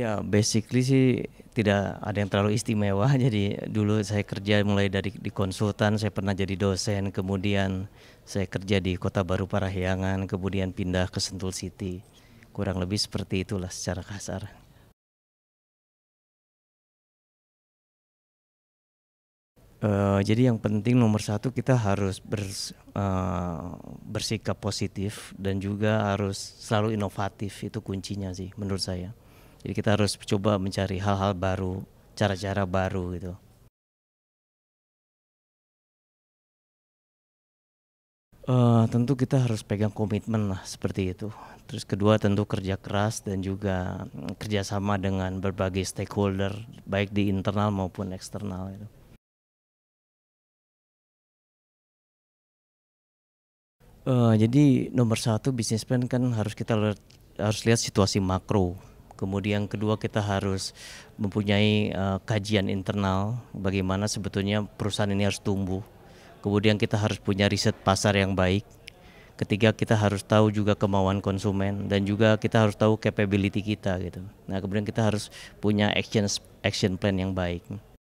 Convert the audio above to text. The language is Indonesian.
Ya, basically sih tidak ada yang terlalu istimewa. Jadi dulu saya kerja mulai dari di konsultan, saya pernah jadi dosen, kemudian saya kerja di Kota Baru Parahyangan, kemudian pindah ke Sentul City. Kurang lebih seperti itulah secara kasar. Uh, jadi yang penting nomor satu kita harus bers, uh, bersikap positif dan juga harus selalu inovatif itu kuncinya sih menurut saya. Jadi kita harus coba mencari hal-hal baru, cara-cara baru gitu. Uh, tentu kita harus pegang komitmen lah seperti itu. Terus kedua tentu kerja keras dan juga mm, kerjasama dengan berbagai stakeholder baik di internal maupun eksternal. Gitu. Uh, jadi nomor satu bisnis plan kan harus kita harus lihat situasi makro Kemudian kedua kita harus mempunyai uh, kajian internal bagaimana sebetulnya perusahaan ini harus tumbuh. Kemudian kita harus punya riset pasar yang baik. Ketiga kita harus tahu juga kemauan konsumen dan juga kita harus tahu capability kita gitu. Nah, kemudian kita harus punya action action plan yang baik.